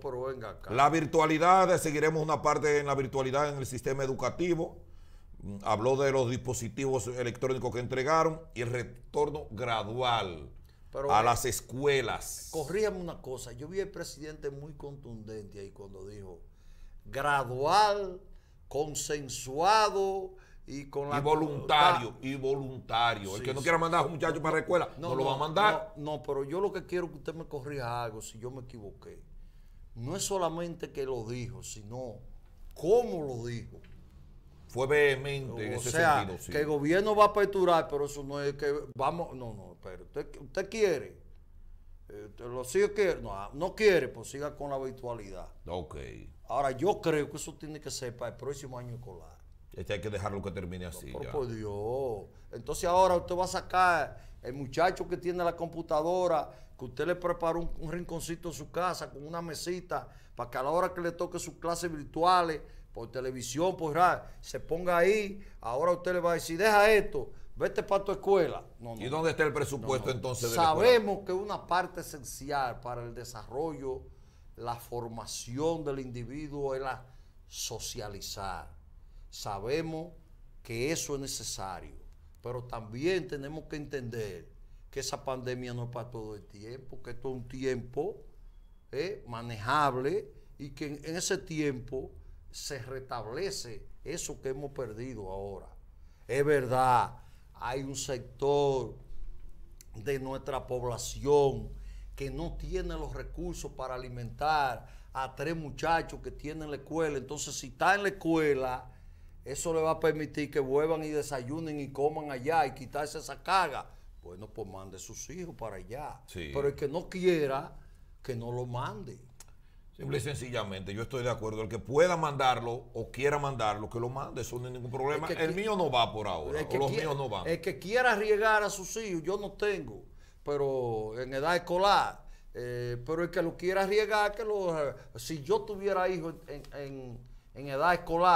Pero venga acá. La virtualidad, seguiremos una parte en la virtualidad en el sistema educativo. Mm, habló de los dispositivos electrónicos que entregaron y el retorno gradual a las escuelas. Corríame una cosa, yo vi al presidente muy contundente ahí cuando dijo gradual, consensuado y con la y voluntario y voluntario el que no quiera mandar a un muchacho para la escuela no, lo va a mandar no, no, pero yo lo que quiero que usted me corrija algo si yo me equivoqué no es solamente que lo dijo, sino cómo lo dijo. Fue vehemente en ese sea, que el gobierno va a aperturar, pero eso no es que vamos, no, no, pero usted, quiere, usted lo sigue quiere, no, ah, no quiere, pues siga con la virtualidad. Ok. Ahora yo creo que eso tiene que ser para el próximo año escolar. Este hay que dejarlo que termine así. ya. por Dios. Entonces ahora usted va a sacar el muchacho que tiene la computadora, que usted le preparó un, rinconcito en su casa con una mesita para que a la hora que le toque sus clases virtuales, por televisión, por radio, se ponga ahí. Ahora usted le va a decir, deja esto, vete para tu escuela. ¿Y dónde está el presupuesto entonces? Sabemos que una parte esencial para el desarrollo, la formación del individuo es la socializar. Sabemos que eso es necesario pero también tenemos que entender que esa pandemia no es para todo el tiempo, que esto es un tiempo eh, manejable y que en, en ese tiempo se restablece eso que hemos perdido ahora. Es verdad, hay un sector de nuestra población que no tiene los recursos para alimentar a tres muchachos que tienen la escuela. Entonces, si está en la escuela, eso le va a permitir que vuelvan y desayunen y coman allá y quitarse esa carga. Bueno, pues mande sus hijos para allá. Pero el que no quiera, que no lo mande. Simple y sencillamente, yo estoy de acuerdo. El que pueda mandarlo o quiera mandarlo, que lo mande, eso no es ningún problema. El, mío no va por ahora, los míos no van. El que quiera arriesgar a sus hijos, yo no tengo, pero en edad escolar. Eh, pero el que lo quiera arriesgar, que lo. Si yo tuviera hijos en edad escolar.